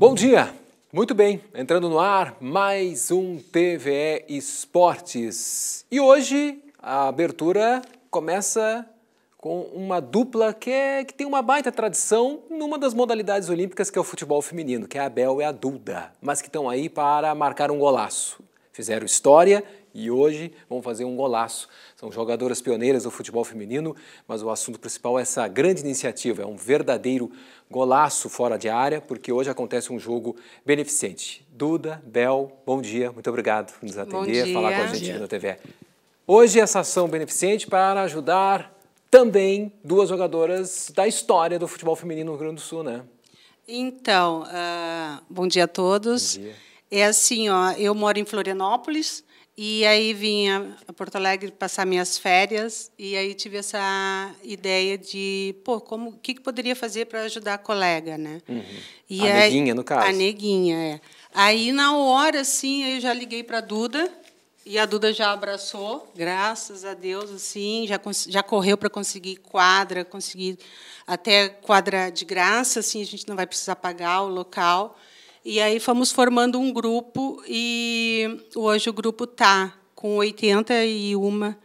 Bom dia! Muito bem, entrando no ar mais um TVE Esportes. E hoje a abertura começa com uma dupla que, é, que tem uma baita tradição numa das modalidades olímpicas que é o futebol feminino, que é a Bel e a Duda, mas que estão aí para marcar um golaço. Fizeram história e hoje vão fazer um golaço. São jogadoras pioneiras do futebol feminino, mas o assunto principal é essa grande iniciativa, é um verdadeiro golaço fora de área, porque hoje acontece um jogo beneficente. Duda, Bel, bom dia, muito obrigado por nos atender, falar com a gente aqui na TV. Hoje essa ação beneficente para ajudar também duas jogadoras da história do futebol feminino no Rio Grande do Sul, né? Então, uh, bom dia a todos. Bom dia. É assim, ó, eu moro em Florianópolis, e aí vinha a Porto Alegre passar minhas férias e aí tive essa ideia de, pô, como, o que, que poderia fazer para ajudar a colega, né? Uhum. a aí, neguinha, no caso. A neguinha, é. Aí na hora, assim, eu já liguei para a Duda e a Duda já abraçou, graças a Deus, assim, já já correu para conseguir quadra, conseguir até quadra de graça, assim, a gente não vai precisar pagar o local. E aí fomos formando um grupo e hoje o grupo está com 81 uh,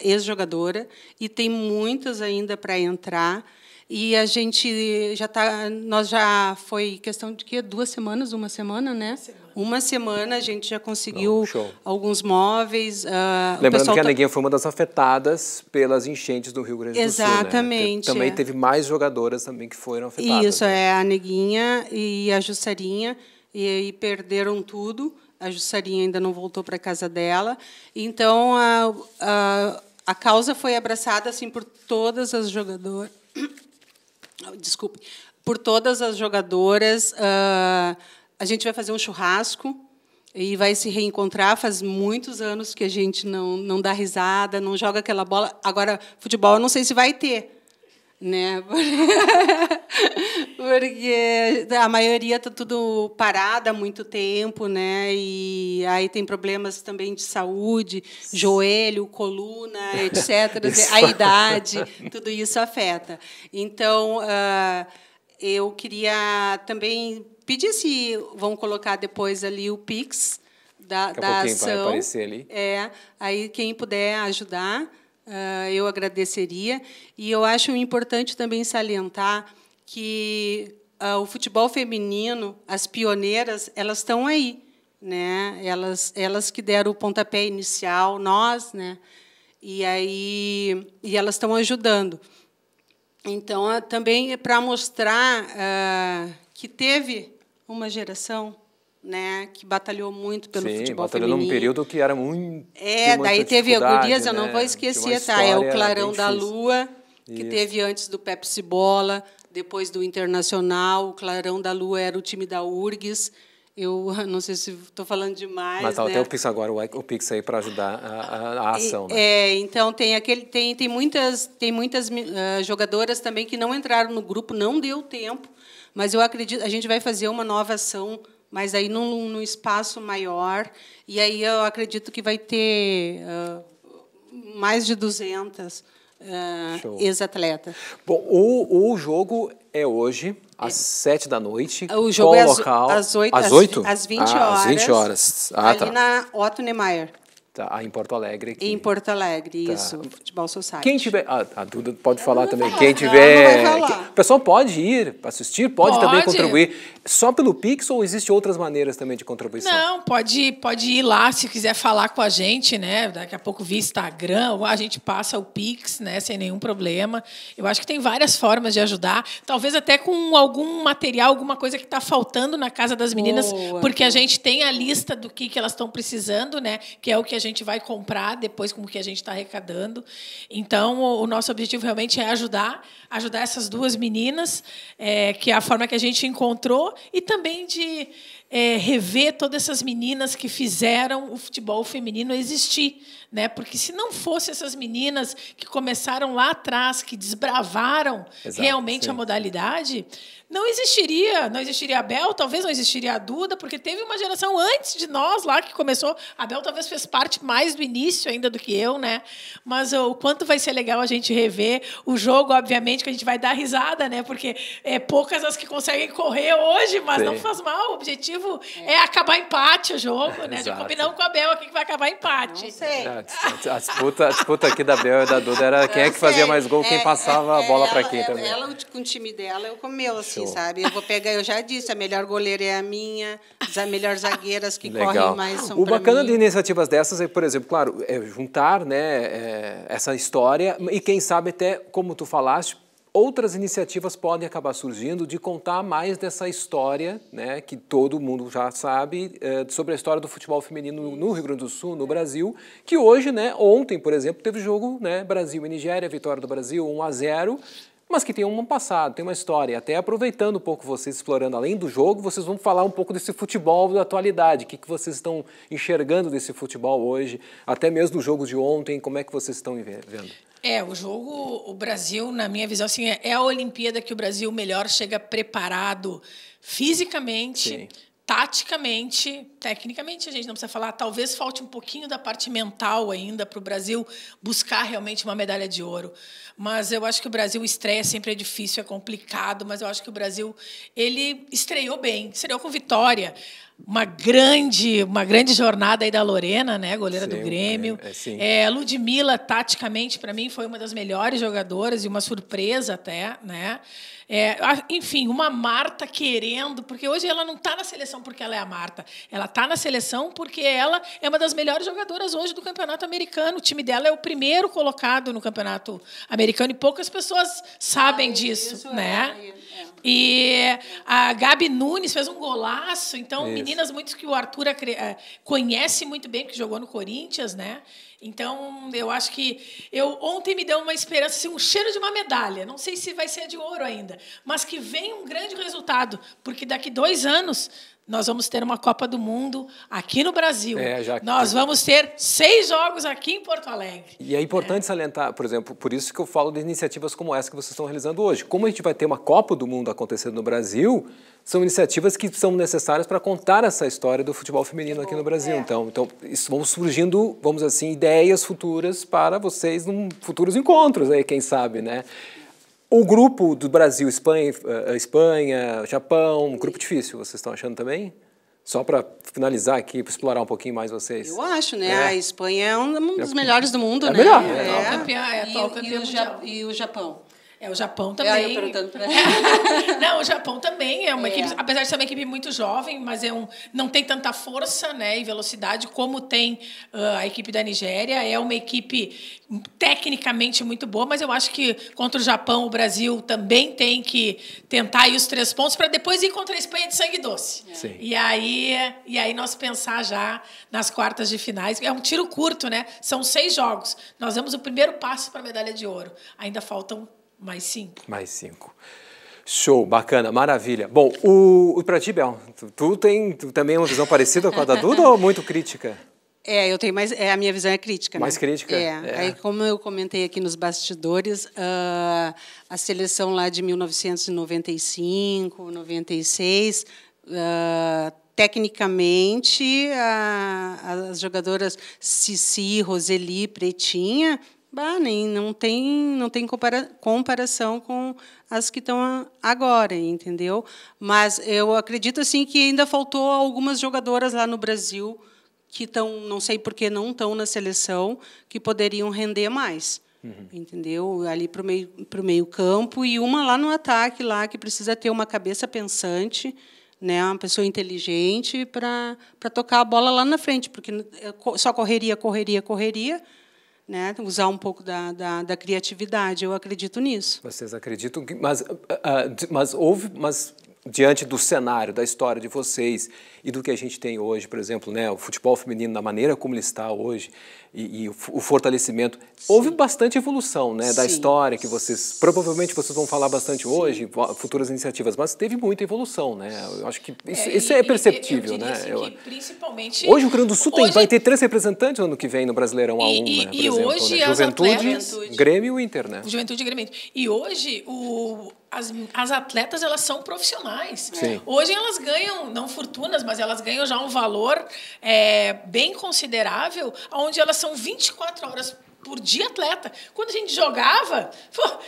ex-jogadora e tem muitas ainda para entrar. E a gente já tá, nós já foi questão de que duas semanas, uma semana, né? Semana uma semana a gente já conseguiu Não, alguns móveis. Uh, Lembrando que a Neguinha tá... foi uma das afetadas pelas enchentes do Rio Grande do né? Exatamente, Sul. Exatamente. Né? Também é. teve mais jogadoras também que foram afetadas. Isso, né? é a Neguinha e a Jussarinha, e aí perderam tudo. A Jussarinha ainda não voltou para casa dela. Então, a, a, a causa foi abraçada assim por todas as jogadoras. Desculpe. Por todas as jogadoras. Uh, a gente vai fazer um churrasco e vai se reencontrar. Faz muitos anos que a gente não, não dá risada, não joga aquela bola. Agora, futebol, eu não sei se vai ter. Né? Porque a maioria está tudo parada há muito tempo, né? E aí tem problemas também de saúde, joelho, coluna, etc. a idade, tudo isso afeta. Então, ah, eu queria também pedir se vão colocar depois ali o Pix da, Daqui a da ação. Vai aparecer ali. É, aí quem puder ajudar, ah, eu agradeceria. E eu acho importante também salientar que ah, o futebol feminino, as pioneiras, elas estão aí, né? Elas, elas que deram o pontapé inicial, nós, né? E aí, e elas estão ajudando. Então, ah, também é para mostrar que teve uma geração né, que batalhou muito pelo Sim, futebol batalhou feminino. num período que era muito É, daí teve gurias, eu né? não vou esquecer, tá? É o Clarão da Lua, que Isso. teve antes do Pepsi Bola, depois do Internacional, o Clarão da Lua era o time da URGS. Eu não sei se estou falando demais. Mas tá, né? até o Pix agora, o Pix aí para ajudar a, a, a ação. E, né? É, então tem aquele. Tem, tem muitas, tem muitas uh, jogadoras também que não entraram no grupo, não deu tempo mas eu acredito, a gente vai fazer uma nova ação, mas aí num, num espaço maior. E aí eu acredito que vai ter uh, mais de 200 uh, ah, ex-atletas. Bom, o, o jogo é hoje, às é. da noite. O jogo é local? às 8? Às, oito às ah, vinte horas. Às 20 horas. Ah, ali tá. na Otto Niemeyer. Tá, ah, em Porto Alegre. Aqui. Em Porto Alegre, tá. isso. Futebol Society. Quem tiver. Ah, a Duda pode falar também. Falar, Quem tiver. o pessoal pode ir para assistir, pode, pode, também contribuir. Só pelo Pix ou existe outras maneiras também de contribuição? Não, pode, pode ir lá se quiser falar com a gente, né? Daqui a pouco via Instagram, a gente passa o Pix, né? Sem nenhum problema. Eu acho que tem várias formas de ajudar. Talvez até com algum material, alguma coisa que está faltando na casa das meninas, Boa, porque a gente tem a lista do que, que elas estão precisando, né? Que é o que a gente gente vai comprar depois com o que a gente está arrecadando. Então, o, nosso objetivo realmente é ajudar, ajudar essas duas meninas, é, que é a forma que a gente encontrou, e também de é, rever todas essas meninas que fizeram o futebol feminino existir. Né? Porque se não fosse essas meninas que começaram lá atrás, que desbravaram Exato, realmente sim. a modalidade, não existiria. Não existiria a Bel, talvez não existiria a Duda, porque teve uma geração antes de nós lá que começou. A Bel talvez fez parte mais do início ainda do que eu, né? Mas o quanto vai ser legal a gente rever o jogo, obviamente, que a gente vai dar risada, né? Porque é poucas as que conseguem correr hoje, mas sim. não faz mal. O objetivo objetivo é, é acabar empate o jogo, é, né? Exato. Já combinamos com a Bel aqui que vai acabar empate. Não sei. A disputa, a disputa aqui da Bel e da Duda era quem é que fazia é, mais gol, quem é, passava a é, bola para quem ela, também. Ela com o time dela, eu com o meu, assim, Show. sabe? Eu vou pegar, eu já disse, a melhor goleira é a minha, as melhores zagueiras que Legal. correm mais são O bacana mim. de iniciativas dessas é, por exemplo, claro, juntar né, essa história e quem sabe até, como tu falaste, outras iniciativas podem acabar surgindo de contar mais dessa história, né, que todo mundo já sabe, eh, sobre a história do futebol feminino no Rio Grande do Sul, no Brasil, que hoje, né, ontem, por exemplo, teve jogo, né, Brasil e Nigéria, vitória do Brasil 1 a 0 mas que tem um passado, tem uma história. Até aproveitando um pouco vocês, explorando além do jogo, vocês vão falar um pouco desse futebol da atualidade, o que, que vocês estão enxergando desse futebol hoje, até mesmo do jogo de ontem, como é que vocês estão vendo? É, o jogo, o Brasil, na minha visão, assim, é, é a Olimpíada que o Brasil melhor chega preparado fisicamente. Sim taticamente, tecnicamente, a gente não precisa falar, talvez falte um pouquinho da parte mental ainda para o Brasil buscar realmente uma medalha de ouro. Mas eu acho que o Brasil estreia sempre é difícil, é complicado, mas eu acho que o Brasil ele estreou bem, estreou com vitória uma grande, uma grande jornada aí da Lorena, né, goleira sim, do Grêmio. É, é, é, Ludmilla, taticamente, para mim, foi uma das melhores jogadoras e uma surpresa até, né? É, enfim, uma Marta querendo, porque hoje ela não está na seleção porque ela é a Marta. Ela está na seleção porque ela é uma das melhores jogadoras hoje do campeonato americano. O time dela é o primeiro colocado no campeonato americano e poucas pessoas sabem ah, disso, né? É, é. E a Gabi Nunes fez um golaço, então, isso meninas, muitos que o Arthur eh, conhece muito bem, que jogou no Corinthians, né? Então, eu acho que eu ontem me deu uma esperança, assim, um cheiro de uma medalha. Não sei se vai ser de ouro ainda, mas que vem um grande resultado, porque daqui dois anos nós vamos ter uma Copa do Mundo aqui no Brasil. É, já... Nós vamos ter seis jogos aqui em Porto Alegre. E é importante é. salientar, por exemplo, por isso que eu falo de iniciativas como essa que vocês estão realizando hoje. Como a gente vai ter uma Copa do Mundo acontecendo no Brasil, são iniciativas que são necessárias para contar essa história do futebol feminino aqui no Brasil. É. Então, então isso, vão surgindo, vamos assim, ideias futuras para vocês em futuros encontros aí, quem sabe, né? O grupo do Brasil, Espanha, eh, eh, Espanha Japão, um grupo difícil, vocês estão achando também? Só para finalizar aqui, para explorar um pouquinho mais vocês. Eu acho, né? É. A Espanha é um é dos melhores do mundo, é né? Melhor. É, é. é e, e o Japão. É, o Japão é, também. Eu perguntando pra ela. não, o Japão também é uma é. equipe, apesar de ser uma equipe muito jovem, mas é um, não tem tanta força né, e velocidade como tem uh, a equipe da Nigéria. É uma equipe tecnicamente muito boa, mas eu acho que contra o Japão o Brasil também tem que tentar os três pontos para depois ir contra a Espanha de sangue doce. É. E aí e aí nós pensar já nas quartas de finais. É um tiro curto, né? São seis jogos. Nós damos o primeiro passo para a medalha de ouro. Ainda faltam mais cinco. Mais cinco. Show, bacana, maravilha. Bom, o, e para ti, Bel, tu, tu tem tu também é uma visão parecida com a da Duda ou muito crítica? É, eu tenho mais. É, a minha visão é crítica. Né? Mais né? crítica. É. é. Aí, como eu comentei aqui nos bastidores, uh, a seleção lá de 1995, 96, uh, tecnicamente, a, as jogadoras Cici, Roseli, Pretinha Bah, nem, não tem, não tem compara, comparação com as que estão agora, entendeu? Mas eu acredito assim que ainda faltou algumas jogadoras lá no Brasil que estão, não sei por que não estão na seleção, que poderiam render mais. Uhum. Entendeu? Ali para o meio, pro meio campo e uma lá no ataque lá que precisa ter uma cabeça pensante, né, uma pessoa inteligente para tocar a bola lá na frente, porque eh, só correria, correria, correria né? usar um pouco da, da, da criatividade. Eu acredito nisso. Vocês acreditam que, mas, ah, ah, mas houve, mas diante do cenário, da história de vocês e do que a gente tem hoje, por exemplo, né, o futebol feminino, da maneira como ele está hoje e, e o, o, fortalecimento. Sim. Houve bastante evolução né, da história que vocês, provavelmente vocês vão falar bastante Sim. hoje, futuras iniciativas, mas teve muita evolução, né? Eu acho que isso é, isso e, é perceptível, eu, né, assim eu né? Que eu, principalmente... Hoje o Rio Grande do Sul hoje... vai ter três representantes ano que vem no Brasileirão A1, e, né? Por e exemplo, hoje né? Juventude, Grêmio e Inter, né? Juventude e Grêmio. E hoje o as, as atletas elas são profissionais. Sim. Hoje elas ganham, não fortunas, mas elas ganham já um valor é, bem considerável, onde elas são 24 horas por dia atleta. Quando a gente jogava,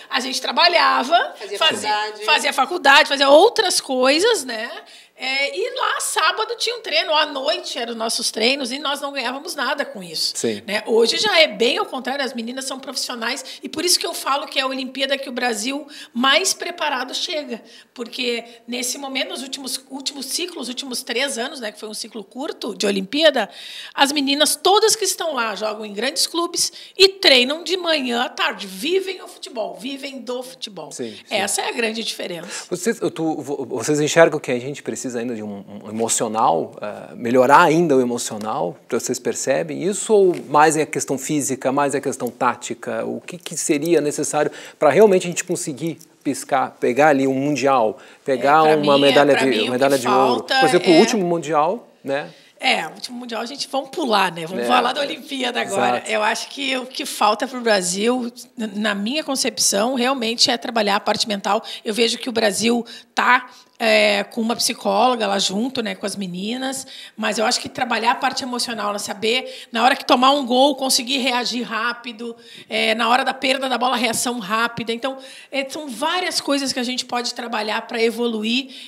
a gente trabalhava, fazia, fazia faculdade, fazia, faculdade, fazia outras coisas, né? É, e lá, sábado, tinha um treino, à noite eram nossos treinos, e nós não ganhávamos nada com isso. Né? Hoje já é bem ao contrário, as meninas são profissionais, e por isso que eu falo que é a Olimpíada que o Brasil mais preparado chega. Porque nesse momento, nos últimos, últimos ciclos, últimos três anos, né, que foi um ciclo curto de Olimpíada, as meninas todas que estão lá jogam em grandes clubes e treinam de manhã à tarde, vivem o futebol, vivem do futebol. Sim, sim. Essa é a grande diferença. Vocês, tu, vocês enxergam que a gente precisa precisa ainda de um, um emocional, uh, melhorar ainda o emocional? Vocês percebem isso ou mais é a questão física, mais é a questão tática? O que, que seria necessário para realmente a gente conseguir piscar, pegar ali um mundial, pegar é, uma mim, é, medalha, é, de, mim, medalha de ouro? Por exemplo, é... o último mundial, né? É, o último mundial a gente vamos pular, né? Vamos é, falar da é. Olimpíada agora. Exato. Eu acho que o que falta para o Brasil, na minha concepção, realmente é trabalhar a parte mental. Eu vejo que o Brasil está é, com uma psicóloga lá junto, né, com as meninas, mas eu acho que trabalhar a parte emocional, né, saber na hora que tomar um gol, conseguir reagir rápido, é, na hora da perda da bola, reação rápida. Então, é, são várias coisas que a gente pode trabalhar para evoluir.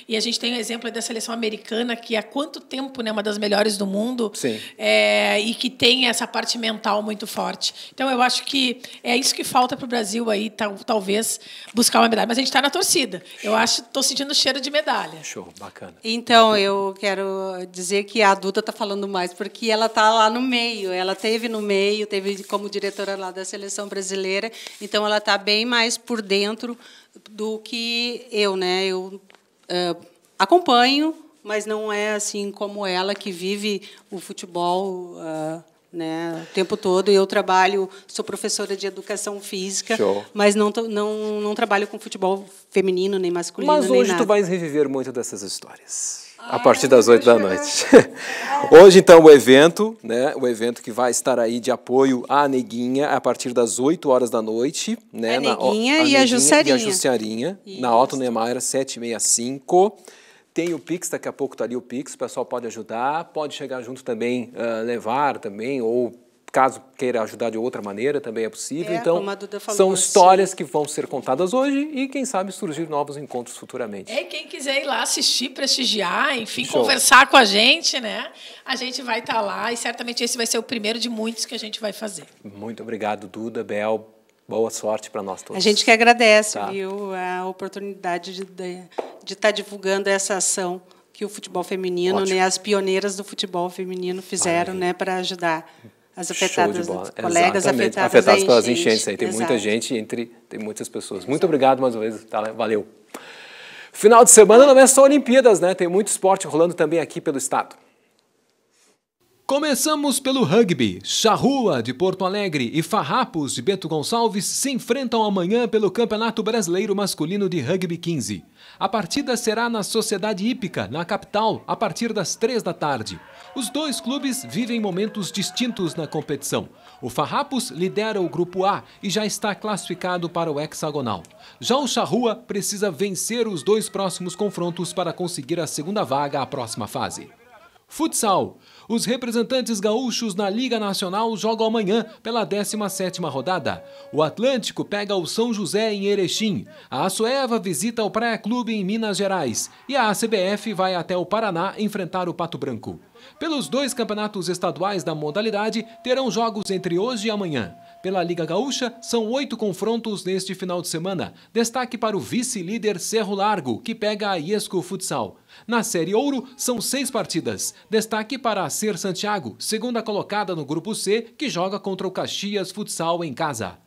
E a gente tem o um exemplo da seleção americana, que há quanto tempo é né, uma das melhores do mundo é, e que tem essa parte mental muito forte. Então, eu acho que é isso que falta para o Brasil aí, tal, talvez buscar uma medalha. Mas a gente está na torcida. Eu acho, estou sentindo cheiro de medalha medalha. Show, bacana. Então, bacana. eu quero dizer que a Duda está falando mais, porque ela está lá no meio, ela teve no meio, teve como diretora lá da seleção brasileira, então ela está bem mais por dentro do que eu, né? Eu uh, acompanho, mas não é assim como ela que vive o futebol uh, né, o tempo todo. Eu trabalho, sou professora de educação física, Show. mas não, não, não trabalho com futebol feminino nem masculino. Mas hoje tu vais reviver muito dessas histórias. a ah, partir das oito da noite. hoje, então, o evento, né? O evento que vai estar aí de apoio à Neguinha a partir das oito horas da noite. Né, a Neguinha, na, a, a e, Neguinha a e a Jussarinha. E a Jussarinha, na Otto Neymar 765. Tem o Pix, daqui a pouco está ali o Pix, o pessoal pode ajudar, pode chegar junto também, uh, levar também, ou caso queira ajudar de outra maneira, também é possível. É, então, são histórias que vão ser contadas hoje e, quem sabe, surgir novos encontros futuramente. É, quem quiser ir lá assistir, prestigiar, enfim, Show. conversar com a gente, né? A gente vai estar tá lá e certamente esse vai ser o primeiro de muitos que a gente vai fazer. Muito obrigado, Duda, Bel. Boa sorte para nós todos. A gente que agradece, tá. viu, a oportunidade de, de, de estar tá divulgando essa ação que o futebol feminino, né, as pioneiras do futebol feminino fizeram, né, para ajudar as afetadas, colegas Exatamente. afetadas, afetadas pelas enchentes. Aí tem Exato. muita gente entre, tem muitas pessoas. Exato. Muito obrigado mais uma vez, tá, valeu. Final de semana não é só Olimpíadas, né? Tem muito esporte rolando também aqui pelo estado. Começamos pelo rugby. Charrua de Porto Alegre e Farrapos de Bento Gonçalves se enfrentam amanhã pelo Campeonato Brasileiro Masculino de Rugby 15. A partida será na Sociedade Hípica, na capital, a partir das três da tarde. Os dois clubes vivem momentos distintos na competição. O Farrapos lidera o grupo A e já está classificado para o hexagonal. Já o Charrua precisa vencer os dois próximos confrontos para conseguir a segunda vaga à próxima fase. Futsal. Os representantes gaúchos na Liga Nacional jogam amanhã pela 17ª rodada. O Atlântico pega o São José em Erechim. A Açoeva visita o Praia Clube em Minas Gerais. E a ACBF vai até o Paraná enfrentar o Pato Branco. Pelos dois campeonatos estaduais da modalidade, terão jogos entre hoje e amanhã. Pela Liga Gaúcha, são oito confrontos neste final de semana. Destaque para o vice-líder Cerro Largo, que pega a Iesco Futsal. Na Série Ouro, são seis partidas. Destaque para a Ser Santiago, segunda colocada no Grupo C, que joga contra o Caxias Futsal em casa.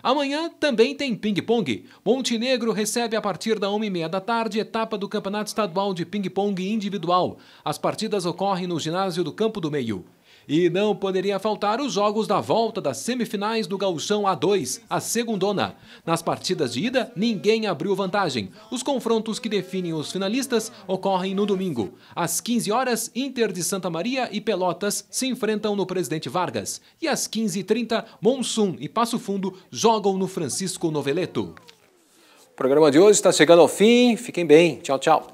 Amanhã também tem ping-pong. Montenegro recebe a partir da 1h30 da tarde etapa do Campeonato Estadual de Ping-Pong Individual. As partidas ocorrem no ginásio do Campo do Meio. E não poderia faltar os jogos da volta das semifinais do Gauchão A2, a segundona. Nas partidas de ida, ninguém abriu vantagem. Os confrontos que definem os finalistas ocorrem no domingo. Às 15 horas, Inter de Santa Maria e Pelotas se enfrentam no Presidente Vargas. E às 15h30, Monsum e Passo Fundo jogam no Francisco Noveleto. O programa de hoje está chegando ao fim. Fiquem bem. Tchau, tchau.